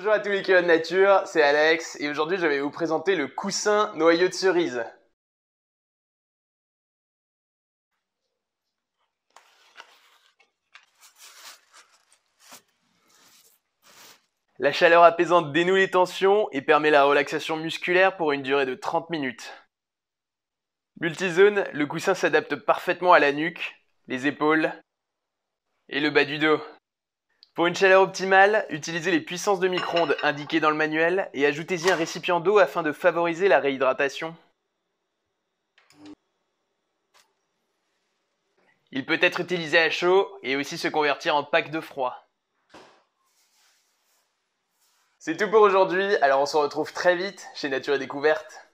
Bonjour à tous les curieux de nature, c'est Alex et aujourd'hui je vais vous présenter le coussin noyau de cerise. La chaleur apaisante dénoue les tensions et permet la relaxation musculaire pour une durée de 30 minutes. Multizone, le coussin s'adapte parfaitement à la nuque, les épaules et le bas du dos. Pour une chaleur optimale, utilisez les puissances de micro-ondes indiquées dans le manuel et ajoutez-y un récipient d'eau afin de favoriser la réhydratation. Il peut être utilisé à chaud et aussi se convertir en pack de froid. C'est tout pour aujourd'hui, alors on se retrouve très vite chez Nature et Découverte.